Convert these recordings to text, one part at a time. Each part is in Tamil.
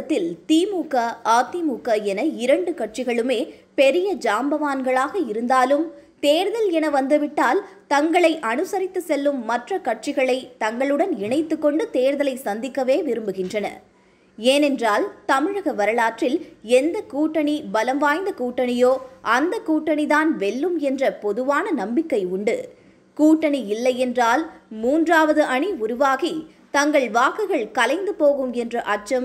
தமிழகத்தில் திமுக அதிமுக என இரண்டு கட்சிகளுமே பெரிய ஜாம்பவான்களாக இருந்தாலும் தேர்தல் என வந்துவிட்டால் தங்களை அனுசரித்து செல்லும் மற்ற கட்சிகளை தங்களுடன் இணைத்து கொண்டு தேர்தலை சந்திக்கவே விரும்புகின்றன ஏனென்றால் தமிழக வரலாற்றில் எந்த கூட்டணி பலம் வாய்ந்த கூட்டணியோ அந்த கூட்டணிதான் வெல்லும் என்ற பொதுவான நம்பிக்கை உண்டு கூட்டணி இல்லை என்றால் மூன்றாவது அணி உருவாகி தங்கள் வாக்குகள் கலைந்து போகும் என்ற அச்சம்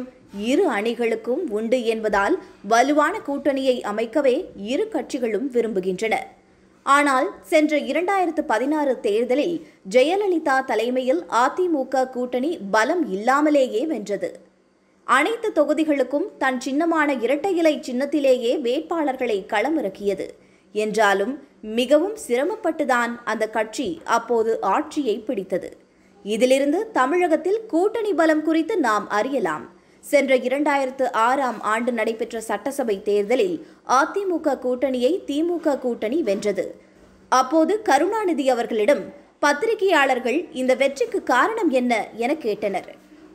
இரு அணிகளுக்கும் உண்டு என்பதால் வலுவான கூட்டணியை அமைக்கவே இரு கட்சிகளும் விரும்புகின்றன ஆனால் சென்ற இரண்டாயிரத்து பதினாறு தேர்தலில் ஜெயலலிதா தலைமையில் அதிமுக கூட்டணி பலம் இல்லாமலேயே வென்றது அனைத்து தொகுதிகளுக்கும் தன் சின்னமான இரட்டை இலை சின்னத்திலேயே வேட்பாளர்களை களமிறக்கியது என்றாலும் மிகவும் சிரமப்பட்டுதான் அந்த கட்சி அப்போது ஆட்சியை பிடித்தது இதிலிருந்து தமிழகத்தில் கூட்டணி பலம் குறித்து நாம் அறியலாம் சென்ற இரண்டாயிரத்து ஆறாம் ஆண்டு நடைபெற்ற சட்டசபை தேர்தலில் அதிமுக கூட்டணியை திமுக கூட்டணி வென்றது அப்போது கருணாநிதி அவர்களிடம் பத்திரிகையாளர்கள் இந்த வெற்றிக்கு காரணம் என்ன என கேட்டனர்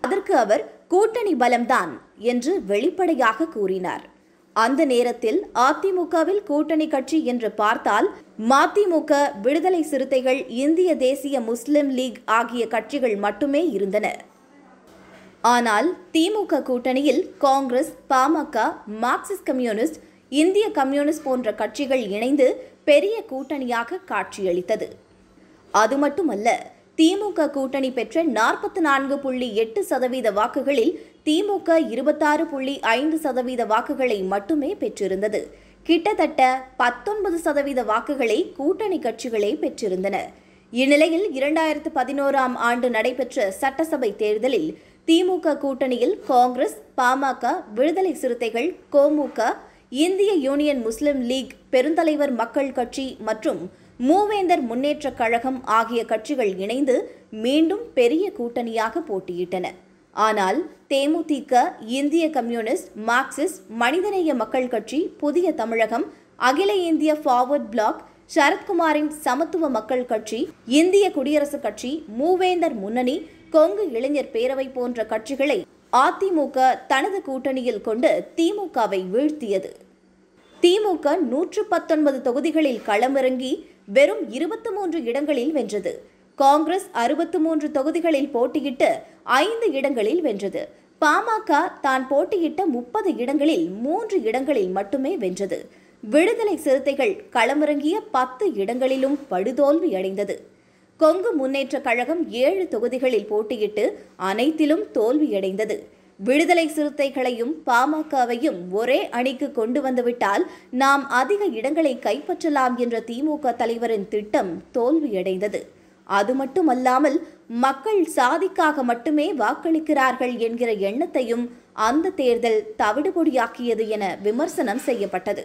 அதற்கு அவர் கூட்டணி பலம்தான் என்று வெளிப்படையாக கூறினார் அந்த நேரத்தில் அதிமுகவில் கூட்டணி கட்சி என்று பார்த்தால் மதிமுக விடுதலை சிறுத்தைகள் இந்திய தேசிய முஸ்லிம் லீக் ஆகிய கட்சிகள் மட்டுமே இருந்தன ஆனால் திமுக கூட்டணியில் காங்கிரஸ் பாமக மார்க்சிஸ்ட் கம்யூனிஸ்ட் இந்திய கம்யூனிஸ்ட் போன்ற கட்சிகள் இணைந்து பெரிய கூட்டணியாக காட்சியளித்தது அது மட்டுமல்ல திமுக கூட்டணி பெற்ற நாற்பத்தி நான்கு புள்ளி எட்டு சதவீத வாக்குகளில் திமுக இருபத்தாறு புள்ளி ஐந்து சதவீத வாக்குகளை மட்டுமே பெற்றிருந்தது கிட்டத்தட்ட பத்தொன்பது சதவீத வாக்குகளை கூட்டணி கட்சிகளே பெற்றிருந்தன இந்நிலையில் இரண்டாயிரத்து பதினோராம் ஆண்டு நடைபெற்ற சட்டசபை தேர்தலில் திமுக கூட்டணியில் காங்கிரஸ் பாமக விடுதலை சிறுத்தைகள் கோமுக இந்திய யூனியன் முஸ்லிம் லீக் பெருந்தலைவர் மக்கள் கட்சி மற்றும் மூவேந்தர் முன்னேற்றக் கழகம் ஆகிய கட்சிகள் இணைந்து மீண்டும் பெரிய கூட்டணியாக போட்டியிட்டன ஆனால் தேமுதிக இந்திய கம்யூனிஸ்ட் மார்க்சிஸ்ட் மனிதநேய மக்கள் கட்சி புதிய தமிழகம் அகில இந்திய ஃபார்வர்ட் பிளாக் சரத்குமாரின் சமத்துவ மக்கள் கட்சி இந்திய குடியரசுக் கட்சி மூவேந்தர் முன்னணி கொங்கு இளைஞர் பேரவை போன்ற கட்சிகளை அதிமுக தனது கூட்டணியில் கொண்டு திமுகவை வீழ்த்தியது திமுக நூற்று பத்தொன்பது தொகுதிகளில் களமிறங்கி வெறும் இருபத்தி மூன்று இடங்களில் வென்றது காங்கிரஸ் அறுபத்து மூன்று தொகுதிகளில் போட்டியிட்டு ஐந்து இடங்களில் வென்றது பாமக தான் போட்டியிட்ட முப்பது இடங்களில் மூன்று இடங்களில் மட்டுமே வென்றது விடுதலை சிறுத்தைகள் களமிறங்கிய பத்து இடங்களிலும் படுதோல்வி அடைந்தது கொங்கு முன்னேற்ற கழகம் ஏழு தொகுதிகளில் போட்டியிட்டு அனைத்திலும் தோல்வியடைந்தது விடுதலை சிறுத்தைகளையும் பாமகவையும் ஒரே அணிக்கு கொண்டு வந்துவிட்டால் நாம் அதிக இடங்களை கைப்பற்றலாம் என்ற திமுக தலைவரின் திட்டம் தோல்வியடைந்தது அது மட்டுமல்லாமல் மக்கள் சாதிக்காக மட்டுமே வாக்களிக்கிறார்கள் என்கிற எண்ணத்தையும் அந்த தேர்தல் தவிடுபொடியாக்கியது என விமர்சனம் செய்யப்பட்டது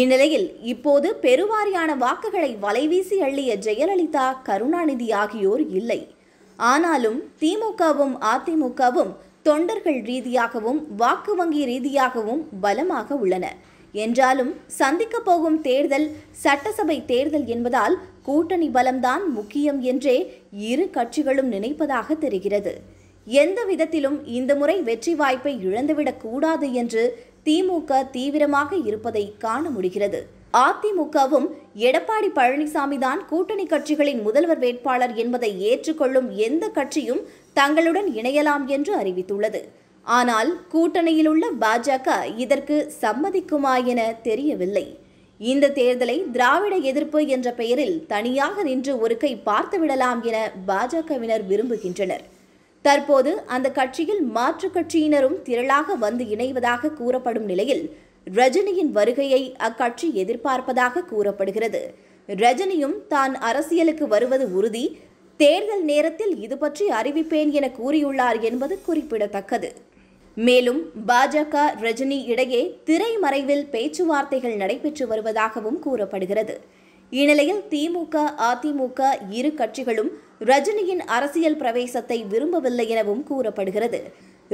இந்நிலையில் இப்போது பெருவாரியான வாக்குகளை வலைவீசி அள்ளிய ஜெயலலிதா கருணாநிதி ஆகியோர் இல்லை ஆனாலும் திமுகவும் அதிமுகவும் தொண்டர்கள் ரீதியாகவும் வாக்கு வங்கி ரீதியாகவும் பலமாக உள்ளன என்றாலும் சந்திக்க போகும் தேர்தல் சட்டசபை தேர்தல் என்பதால் கூட்டணி பலம்தான் முக்கியம் என்றே இரு கட்சிகளும் நினைப்பதாக தெரிகிறது எந்த விதத்திலும் இந்த முறை வெற்றி வாய்ப்பை இழந்துவிடக் கூடாது என்று திமுக தீவிரமாக இருப்பதை காண முடிகிறது அதிமுகவும் எடப்பாடி பழனிசாமி தான் கூட்டணி கட்சிகளின் முதல்வர் வேட்பாளர் என்பதை ஏற்றுக்கொள்ளும் எந்த கட்சியும் தங்களுடன் இணையலாம் என்று அறிவித்துள்ளது ஆனால் கூட்டணியில் உள்ள பாஜக இதற்கு சம்மதிக்குமா என தெரியவில்லை இந்த தேர்தலை திராவிட எதிர்ப்பு என்ற பெயரில் தனியாக நின்று ஒரு கை பார்த்துவிடலாம் என பாஜகவினர் விரும்புகின்றனர் தற்போது அந்த கட்சியில் மாற்று கட்சியினரும் திரளாக வந்து இணைவதாக கூறப்படும் நிலையில் ரஜினியின் வருகையை அக்கட்சி எதிர்பார்ப்பதாக கூறப்படுகிறது ரஜினியும் தான் அரசியலுக்கு வருவது உறுதி தேர்தல் நேரத்தில் இது பற்றி அறிவிப்பேன் என கூறியுள்ளார் என்பது குறிப்பிடத்தக்கது மேலும் பாஜக ரஜினி இடையே திரைமறைவில் பேச்சுவார்த்தைகள் நடைபெற்று வருவதாகவும் கூறப்படுகிறது இந்நிலையில் திமுக அதிமுக இரு கட்சிகளும் ரஜினியின் அரசியல் பிரவேசத்தை விரும்பவில்லை எனவும் கூறப்படுகிறது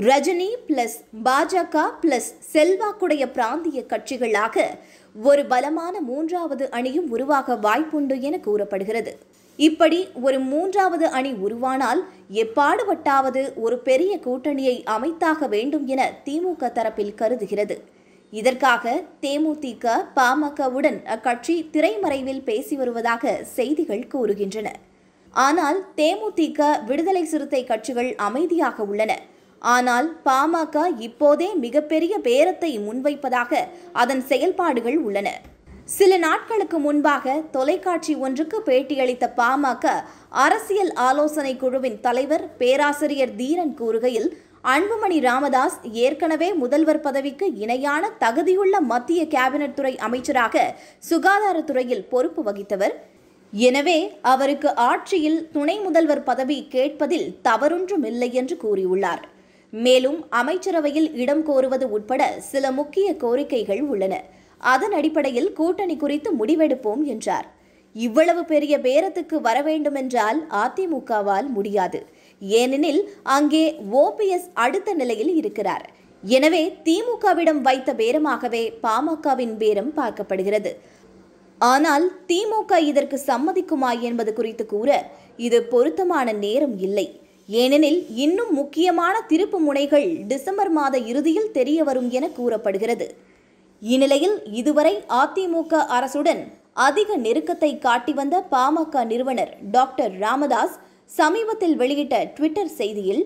ரஜினி பிளஸ் பாஜக பிளஸ் செல்வாக்குடைய பிராந்திய கட்சிகளாக ஒரு பலமான மூன்றாவது அணியும் உருவாக வாய்ப்புண்டு என கூறப்படுகிறது இப்படி ஒரு மூன்றாவது அணி உருவானால் எப்பாடுபட்டாவது ஒரு பெரிய கூட்டணியை அமைத்தாக வேண்டும் என திமுக தரப்பில் கருதுகிறது இதற்காக தேமுதிக பாமகவுடன் அக்கட்சி திரைமறைவில் பேசி வருவதாக செய்திகள் கூறுகின்றன ஆனால் தேமுதிக விடுதலை சிறுத்தை கட்சிகள் அமைதியாக உள்ளன ஆனால் பாமக இப்போதே மிகப்பெரிய பேரத்தை முன்வைப்பதாக அதன் செயல்பாடுகள் உள்ளன சில நாட்களுக்கு முன்பாக தொலைக்காட்சி ஒன்றுக்கு பேட்டியளித்த பாமக அரசியல் ஆலோசனை குழுவின் தலைவர் பேராசிரியர் தீரன் கூறுகையில் அன்புமணி ராமதாஸ் ஏற்கனவே முதல்வர் பதவிக்கு இணையான தகுதியுள்ள மத்திய கேபினட் துறை அமைச்சராக சுகாதாரத்துறையில் பொறுப்பு வகித்தவர் எனவே அவருக்கு ஆட்சியில் துணை முதல்வர் பதவி கேட்பதில் தவறொன்றும் இல்லை என்று கூறியுள்ளார் மேலும் அமைச்சரவையில் இடம் கோருவது உட்பட சில முக்கிய கோரிக்கைகள் உள்ளன அதன் அடிப்படையில் கூட்டணி குறித்து முடிவெடுப்போம் என்றார் இவ்வளவு பெரிய பேரத்துக்கு வர வேண்டுமென்றால் அதிமுகவால் முடியாது ஏனெனில் அங்கே ஓபிஎஸ் அடுத்த நிலையில் இருக்கிறார் எனவே திமுகவிடம் வைத்த பேரமாகவே பாமகவின் பேரம் பார்க்கப்படுகிறது ஆனால் திமுக இதற்கு சம்மதிக்குமா என்பது குறித்து கூற இது பொருத்தமான நேரம் இல்லை ஏனெனில் இன்னும் முக்கியமான திருப்பு முனைகள் டிசம்பர் மாத இறுதியில் தெரிய வரும் என கூறப்படுகிறது இந்நிலையில் இதுவரை அதிமுக அரசுடன் அதிக நெருக்கத்தை காட்டி வந்த பாமக நிறுவனர் டாக்டர் ராமதாஸ் சமீபத்தில் வெளியிட்ட ட்விட்டர் செய்தியில்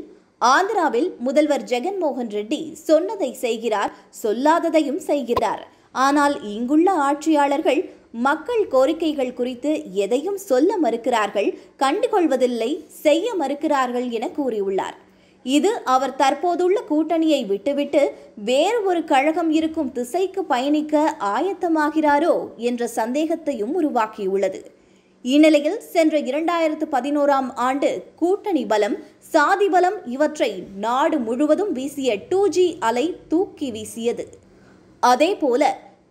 ஆந்திராவில் முதல்வர் ஜெகன்மோகன் ரெட்டி சொன்னதை செய்கிறார் சொல்லாததையும் செய்கிறார் ஆனால் இங்குள்ள ஆட்சியாளர்கள் மக்கள் கோரிக்கைகள் குறித்து எதையும் சொல்ல மறுக்கிறார்கள் கண்டுகொள்வதில்லை செய்ய மறுக்கிறார்கள் என கூறியுள்ளார் இது அவர் தற்போதுள்ள கூட்டணியை விட்டுவிட்டு வேறு ஒரு கழகம் இருக்கும் திசைக்கு பயணிக்க ஆயத்தமாகிறாரோ என்ற சந்தேகத்தையும் உருவாக்கியுள்ளது இந்நிலையில் சென்ற இரண்டாயிரத்து பதினோராம் ஆண்டு கூட்டணி பலம் சாதி பலம் இவற்றை நாடு முழுவதும் வீசிய டூ ஜி அலை தூக்கி வீசியது அதேபோல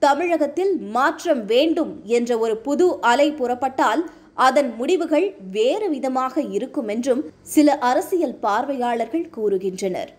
தமிழகத்தில் மாற்றம் வேண்டும் என்ற ஒரு புது அலை புறப்பட்டால் அதன் முடிவுகள் வேறு விதமாக இருக்கும் என்றும் சில அரசியல் பார்வையாளர்கள் கூறுகின்றனர்